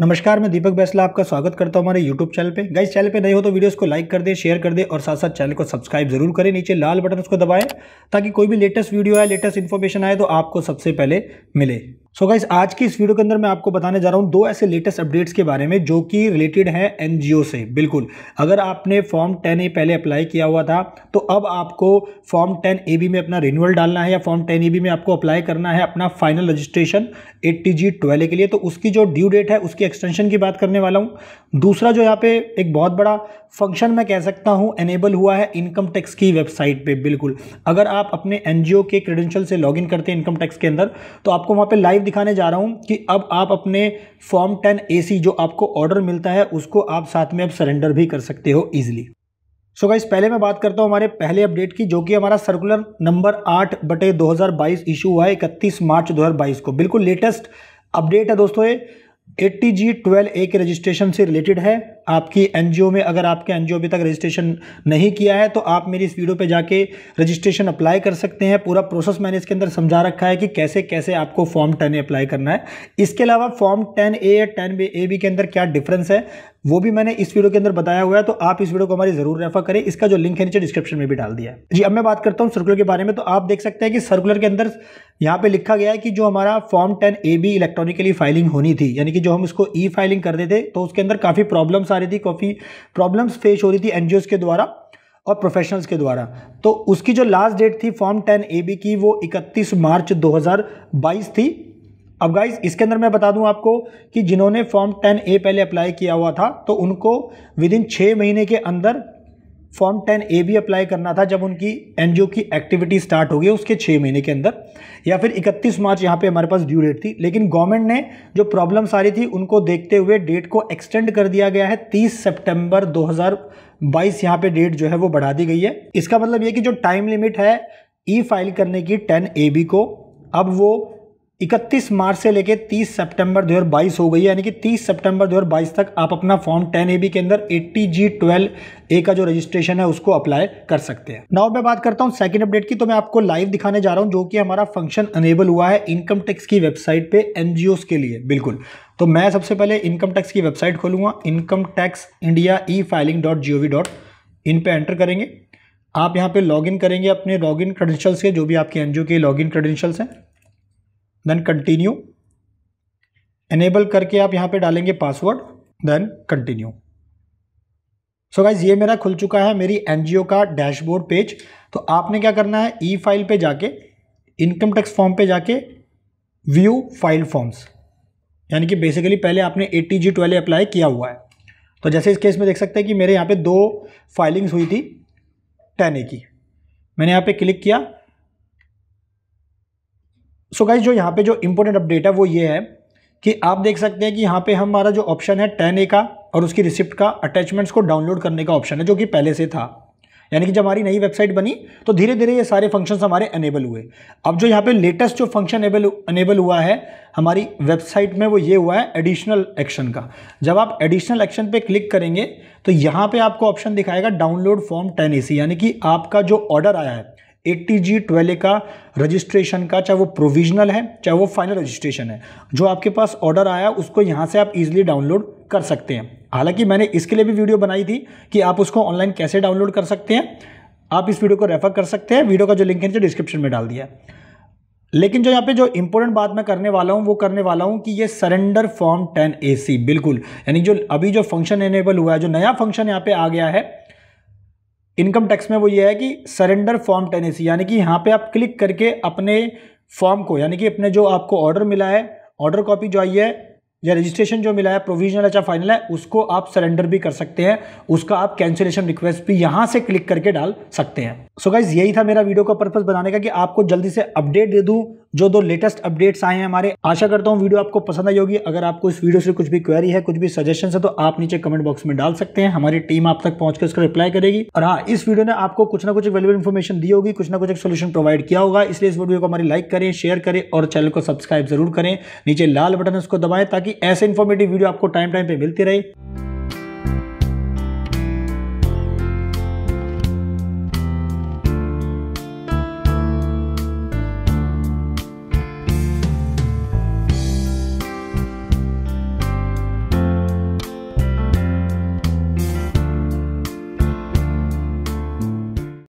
नमस्कार मैं दीपक बैसला आपका स्वागत करता हूं हमारे यूट्यूब चैनल पे गाइस चैनल पे नए हो तो वीडियोस को लाइक कर दे शेयर कर दे और साथ साथ चैनल को सब्सक्राइब जरूर करें नीचे लाल बटन उसको दबाएं ताकि कोई भी लेटेस्ट वीडियो आए लेटेस्ट इन्फॉर्मेशन आए तो आपको सबसे पहले मिले सो so गाइस आज की इस वीडियो के अंदर मैं आपको बताने जा रहा हूँ दो ऐसे लेटेस्ट अपडेट्स के बारे में जो कि रिलेटेड है एनजीओ से बिल्कुल अगर आपने फॉर्म टेन ए पहले अप्लाई किया हुआ था तो अब आपको फॉर्म टेन ए बी में अपना रिन्यूअल डालना है या फॉर्म टेन ए बी में आपको अप्लाई करना है अपना final registration eighty G twelve के लिए तो उसकी जो ड्यू डेट है उसकी एक्सटेंशन की बात करने वाला हूँ दूसरा जो यहाँ पे एक बहुत बड़ा फंक्शन मैं कह सकता हूँ एनेबल हुआ है इनकम टैक्स की वेबसाइट पर बिल्कुल अगर आप अपने ओ के क्रेडेंशियल से इन करते हैं इनकम टैक्स के अंदर तो आपको वहाँ पर लाइव दिखाने जा रहा हूँ कि अब आप अपने फॉर्म टेन एसी जो आपको ऑर्डर मिलता है उसको आप साथ में अब सरेंडर भी कर सकते हो ईजिली सो so गाइस पहले मैं बात करता हूँ हमारे पहले अपडेट की जो कि हमारा सर्कुलर नंबर आठ बटे 2022 इशू हुआ है इकतीस मार्च 2022 को बिल्कुल लेटेस्ट अपडेट है दोस्तों ये एट्टी जी ट्वेल्व ए के रजिस्ट्रेशन से रिलेटेड है आपकी एनजीओ में अगर आपके एनजीओ अभी तक रजिस्ट्रेशन नहीं किया है तो आप मेरी इस वीडियो पे जाके रजिस्ट्रेशन अप्लाई कर सकते हैं पूरा प्रोसेस मैंने इसके अंदर समझा रखा है कि कैसे कैसे आपको फॉर्म टेन ए अप्लाई करना है इसके अलावा फॉर्म टेन ए या टेन बी ए बी के अंदर क्या डिफरेंस है वो भी मैंने इस वीडियो के अंदर बताया हुआ है तो आप इस वीडियो को हमारी जरूर रेफर करें इसका जो लिंक है नीचे डिस्क्रिप्शन में भी डाल दिया है जी अब मैं बात करता हूँ सर्कुलर के बारे में तो आप देख सकते हैं कि सर्कुलर के अंदर यहाँ पे लिखा गया है कि जो हमारा form ten A B electronically filing होनी थी यानी कि जो हम इसको ई फाइलिंग करते थे तो उसके अंदर काफ़ी प्रॉब्लम्स आ रही थी काफ़ी प्रॉब्लम्स फेस हो रही थी एन के द्वारा और प्रोफेशनल्स के द्वारा तो उसकी जो लास्ट डेट थी फॉर्म टेन ए बी की वो इकतीस मार्च दो थी अब गाइज इसके अंदर मैं बता दूं आपको कि जिन्होंने फॉर्म टेन ए पहले अप्लाई किया हुआ था तो उनको विद इन छः महीने के अंदर फॉर्म टेन ए भी अप्लाई करना था जब उनकी एन की एक्टिविटी स्टार्ट होगी उसके छः महीने के अंदर या फिर 31 मार्च यहाँ पे हमारे पास ड्यू डेट थी लेकिन गवर्नमेंट ने जो प्रॉब्लम्स आ रही थी उनको देखते हुए डेट को एक्सटेंड कर दिया गया है 30 सितंबर 2022 यहाँ पे डेट जो है वो बढ़ा दी गई है इसका मतलब ये कि जो टाइम लिमिट है ई फाइल करने की टेन ए बी को अब वो इकतीस मार्च से लेकर तीस सितंबर 2022 हो गई यानी कि तीस सितंबर 2022 तक आप अपना फॉर्म टेन ए के अंदर एट्टी जी ट्वेल्व ए का जो रजिस्ट्रेशन है उसको अप्लाई कर सकते हैं नाउ मैं बात करता हूँ सेकंड अपडेट की तो मैं आपको लाइव दिखाने जा रहा हूँ जो कि हमारा फंक्शन अनेबल हुआ है इनकम टैक्स की वेबसाइट पे एन के लिए बिल्कुल तो मैं सबसे पहले इनकम टैक्स की वेबसाइट खोलूंगा income tax India e filing dot G O V dot in पर एंटर करेंगे आप यहाँ पे लॉगिन करेंगे अपने लॉगिन क्रेडेंशियल्स के जो भी आपके एनजीओ के लॉगिन क्रेडेंशियल्स हैं देन कंटिन्यू एनेबल करके आप यहाँ पे डालेंगे password then continue so guys ये मेरा खुल चुका है मेरी एनजीओ का डैशबोर्ड पेज तो आपने क्या करना है ई e फाइल पे जाके इनकम टैक्स फॉर्म पे जाके व्यू फाइल फॉर्म्स यानी कि बेसिकली पहले आपने eighty G twelve apply किया हुआ है तो जैसे इस केस में देख सकते हैं कि मेरे यहाँ पे दो फाइलिंग्स हुई थी टेन ए की मैंने यहाँ पे क्लिक किया सो गाइज जो यहाँ पे जो इम्पोर्टेंट अपडेट है वो ये है कि आप देख सकते हैं कि यहाँ पे हमारा जो ऑप्शन है टेन ए का और उसकी रिसिप्ट का अटैचमेंट्स को डाउनलोड करने का ऑप्शन है जो कि पहले से था यानी कि जब हमारी नई वेबसाइट बनी तो धीरे धीरे ये सारे फंक्शंस हमारे अनेबल हुए अब जो यहाँ पे लेटेस्ट जो फंक्शन एबल अनेबल हुआ है हमारी वेबसाइट में वो ये हुआ है एडिशनल एक्शन का जब आप एडिशनल एक्शन पे क्लिक करेंगे तो यहाँ पे आपको ऑप्शन दिखाएगा डाउनलोड फॉर्म टेन यानी कि आपका जो ऑर्डर आया है एट्टी जी ट्वेल्व का रजिस्ट्रेशन का चाहे वो प्रोविजनल है चाहे वो फाइनल रजिस्ट्रेशन है जो आपके पास ऑर्डर आया उसको यहाँ से आप इजीली डाउनलोड कर सकते हैं हालांकि मैंने इसके लिए भी वीडियो बनाई थी कि आप उसको ऑनलाइन कैसे डाउनलोड कर सकते हैं आप इस वीडियो को रेफर कर सकते हैं वीडियो का जो लिंक है डिस्क्रिप्शन में डाल दिया लेकिन जो यहाँ पे जो इंपॉर्टेंट बात मैं करने वाला हूँ वो करने वाला हूँ कि ये सरेंडर फॉर्म टेन ए बिल्कुल यानी जो अभी जो फंक्शन एनेबल हुआ है जो नया फंक्शन यहाँ पे आ गया है इनकम टैक्स में वो ये है कि सरेंडर फॉर्म टेनेसी यानी कि यहाँ पे आप क्लिक करके अपने फॉर्म को यानी कि अपने जो आपको ऑर्डर मिला है ऑर्डर कॉपी जो आई है या रजिस्ट्रेशन जो मिला है प्रोविजनल अच्छा फाइनल है उसको आप सरेंडर भी कर सकते हैं उसका आप कैंसिलेशन रिक्वेस्ट भी यहाँ से क्लिक करके डाल सकते हैं सो गाइज यही था मेरा वीडियो का पर्पज बनाने का कि आपको जल्दी से अपडेट दे दूं जो दो लेटेस्ट अपडेट्स आए हैं हमारे आशा करता हूं वीडियो आपको पसंद आई होगी अगर आपको इस वीडियो से कुछ भी क्वेरी है कुछ भी सजेशन है तो आप नीचे कमेंट बॉक्स में डाल सकते हैं हमारी टीम आप तक पहुंचकर उसका रिप्लाई करेगी और हाँ इस वीडियो ने आपको कुछ ना कुछ वेल्यूबल इन्फॉर्मेशन दी होगी कुछ ना कुछ एक सोल्यूशन प्रोवाइड किया होगा इसलिए इस वीडियो को हमारी लाइक करें शेयर करें और चैनल को सब्सक्राइब जरूर करें नीचे लाल बटन उसको दबाएं ताकि ऐसे इन्फॉर्मेटिव वीडियो आपको टाइम टाइम पर मिलती रहे